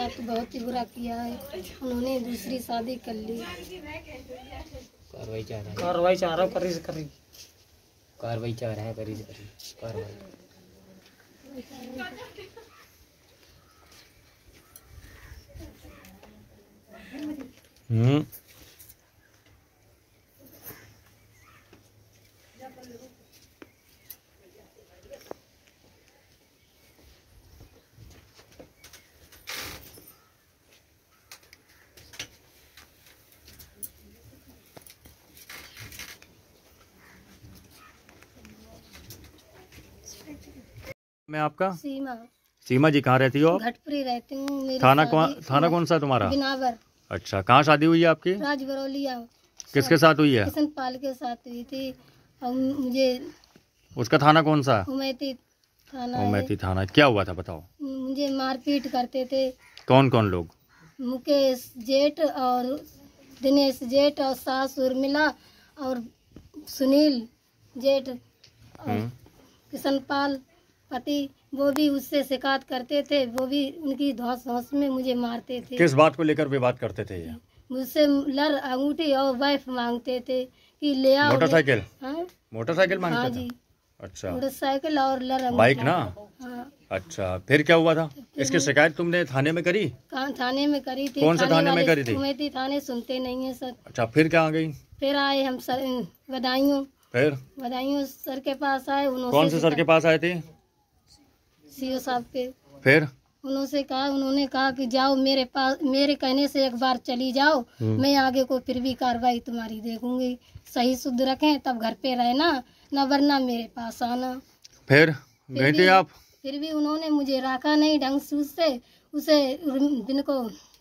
साथ बहुत ही बुरा किया है उन्होंने दूसरी शादी कर ली कार्रवाई चाह रहा है कार्रवाई चाह रहा करी से करी कार्रवाई चाह करी से करी कार्रवाई हम्म मैं आपका सीमा सीमा जी कहाँ रहती हो घटपुरी रहती हूँ थाना कौन थाना कौन सा तुम्हारा अच्छा कहाँ शादी हुई है आपकी राजबरौलिया किसके साथ हुई है किशन पाल के साथ हुई थी और मुझे उसका थाना कौन सा उमैती थाना उमैती थाना क्या हुआ था बताओ मुझे मारपीट करते थे कौन कौन लोग मुकेश जेठ और दिनेश जेठ और सास उर्मिला और सुनील जेठ हम्म। किशन पाल पति वो भी उससे शिकायत करते थे वो भी उनकी धौस धौस में मुझे मारते थे किस बात को लेकर विवाद करते थे मुझसे लर अंगूठी और वाइफ मांगते थे कि ले आओ मोटरसाइकिल हाँ? मोटरसाइकिल मांगते हाँ जी अच्छा मोटरसाइकिल और लर बाइक ना हाँ। अच्छा फिर क्या हुआ था इसकी शिकायत तुमने थाने में करी कहाँ थाने में करी थी कौन से थाने में करी थी थी थाने सुनते नहीं है सर अच्छा फिर क्या आ गई फिर आए हम सर बधाइयों फिर बधाइयों सर के पास आए उन्होंने कौन से सर के पास आए थे सीओ साहब के फिर उन्होंने कहा उन्होंने कहा कि जाओ मेरे पास मेरे कहने से एक बार चली जाओ हम्म। मैं आगे को फिर भी कार्रवाई तुम्हारी देखूंगी सही शुद्ध रखें तब घर पे रहना न वरना मेरे पास आना फिर गए थे आप फिर भी उन्होंने मुझे रखा नहीं ढंग से उसे दिन को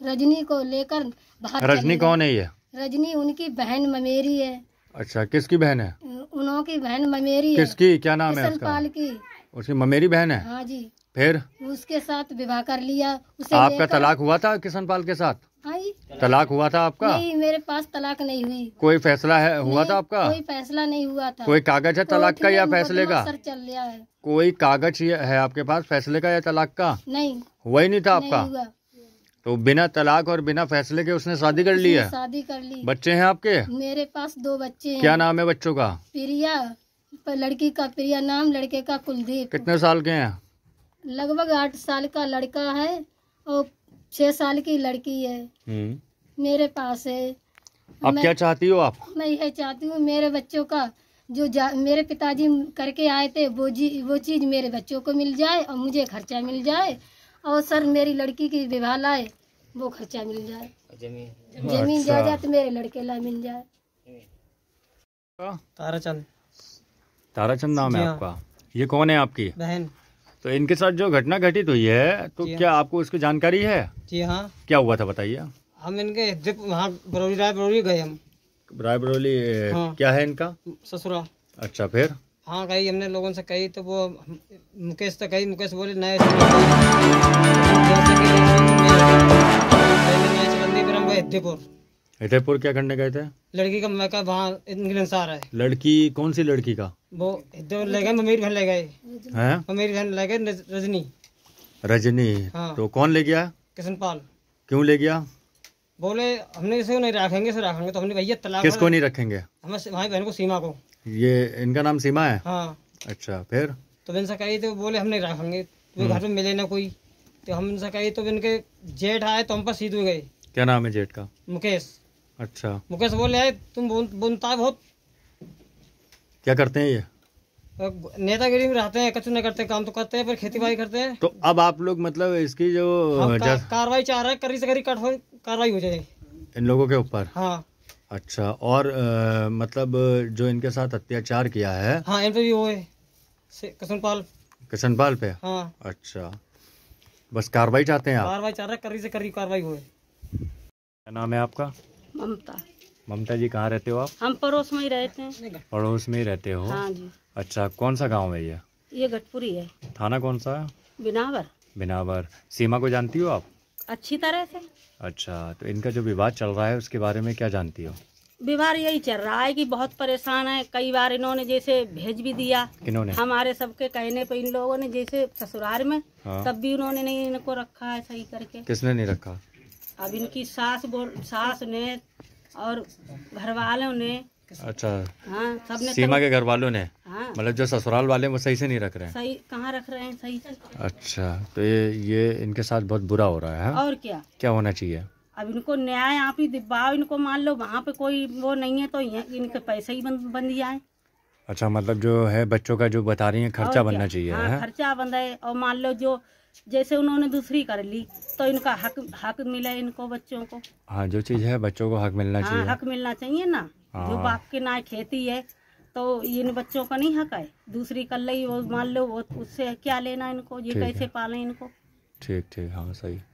रजनी को लेकर बाहर रजनी कौन है ये रजनी उनकी बहन ममेरी है अच्छा किसकी बहन है उन्होंने बहन ममेरी किसकी क्या नाम है पाल की उसकी ममेरी बहन है हाँ जी फिर उसके साथ विवाह कर लिया उसे आपका तलाक हुआ था किशन पाल के साथ हाँ तलाक हुआ था आपका नहीं मेरे पास तलाक नहीं हुई कोई फैसला है हुआ था आपका कोई फैसला नहीं हुआ था कोई कागज है तलाक का या फैसले का सर चल रहा है कोई कागज है आपके पास फैसले का या तलाक का नहीं हुआ ही नहीं था आपका तो बिना तलाक और बिना फैसले के उसने शादी कर ली है शादी कर ली बच्चे हैं आपके मेरे पास दो बच्चे हैं क्या नाम है बच्चों का प्रिया लड़की का प्रिया नाम लड़के का कुलदीप कितने साल के हैं लगभग आठ साल का लड़का है और छह साल की लड़की है हम्म। मेरे पास है आप क्या चाहती हो आप मैं यह चाहती हूँ मेरे बच्चों का जो मेरे पिताजी करके आए थे वो जी वो चीज़ मेरे बच्चों को मिल जाए और मुझे खर्चा मिल जाए और सर मेरी लड़की की विवाह लाए वो खर्चा मिल जाए जमीन जमीन अच्छा। जायदाद मेरे लड़के ला मिल जाए तारा चंद ताराचंद नाम है हाँ। आपका ये कौन है आपकी बहन तो इनके साथ जो घटना घटित तो हुई है तो हाँ। क्या आपको उसकी जानकारी है जी हाँ क्या हुआ था बताइए हम इनके वहाँ बरौली राय बरौली गए हम राय बरौली हाँ। क्या है इनका ससुरा अच्छा फिर हाँ कही हमने लोगों से कही तो वो मुकेश तो कही मुकेश बोले नए फिर हम गए फतेहपुर क्या करने गए थे लड़की का मैं का वहाँ इंग्लैंड है लड़की कौन सी लड़की का वो जो ले गए ममीर बहन ले गए हैं ममीर घर ले गए रजनी रजनी हाँ। तो कौन ले गया किशन पाल क्यों ले गया बोले हमने इसे नहीं रखेंगे इसे रखेंगे तो हमने भैया तलाक किसको नहीं रखेंगे हमें भाई बहन को सीमा को ये इनका नाम सीमा है हाँ अच्छा फिर तो इनसे कही तो बोले हम नहीं रखेंगे हम्म। घर में मिले ना कोई तो हम इनसे कही तो इनके जेठ आए तो हम पर सीधे गए क्या नाम है जेठ का मुकेश अच्छा मुकेश बोले तुम बुनता बहुत क्या करते हैं ये नेतागिरी में रहते हैं कचु नहीं करते काम तो करते हैं पर खेती बाड़ी करते हैं तो अब आप लोग मतलब इसकी जो का, कार्रवाई चाह रहे हैं करी से करी कार्रवाई हो जाए इन लोगों के ऊपर हाँ अच्छा और आ, मतलब जो इनके साथ अत्याचार किया है हाँ इन पे भी हुए किशनपाल किशनपाल पे हाँ अच्छा बस कार्रवाई चाहते हैं आप कार्रवाई चाह रहे करी से करी कार्रवाई हुए नाम है आपका ममता ममता जी कहाँ रहते हो आप हम पड़ोस में ही रहते हैं पड़ोस में ही रहते हो हाँ जी अच्छा कौन सा गांव है ये ये गठपुरी है थाना कौन सा बिनावर बिनावर सीमा को जानती हो आप अच्छी तरह से अच्छा तो इनका जो विवाद चल रहा है उसके बारे में क्या जानती हो विवाह यही चल रहा है कि बहुत परेशान है कई बार इन्होंने जैसे भेज भी दिया इन्होंने हमारे सबके कहने पे इन लोगों ने जैसे ससुराल में हाँ। तब भी उन्होंने नहीं इनको रखा है सही करके किसने नहीं रखा अब इनकी सास बोल सास ने और घर वालों ने अच्छा हाँ सब ने सीमा के घर वालों ने हाँ मतलब जो ससुराल वाले हैं वो सही से नहीं रख रहे हैं सही कहाँ रख रहे हैं सही से अच्छा तो ये ये इनके साथ बहुत बुरा हो रहा है हाँ? और क्या क्या होना चाहिए अब इनको न्याय आप ही दिब्बाओ इनको मान लो वहाँ पे कोई वो नहीं है तो इनके पैसे ही बंद बन जाए अच्छा मतलब जो है बच्चों का जो बता रही है खर्चा बनना चाहिए हाँ, हाँ? खर्चा बन रहा है और मान लो जो जैसे उन्होंने दूसरी कर ली तो इनका हक हक मिले इनको बच्चों को हाँ जो चीज़ है बच्चों को हक मिलना हाँ, चाहिए हक मिलना चाहिए ना जो हाँ। बाप के ना खेती है तो इन बच्चों का नहीं हक है दूसरी कल वो मान लो वो उससे क्या लेना इनको ये कैसे पालें इनको ठीक ठीक हाँ सही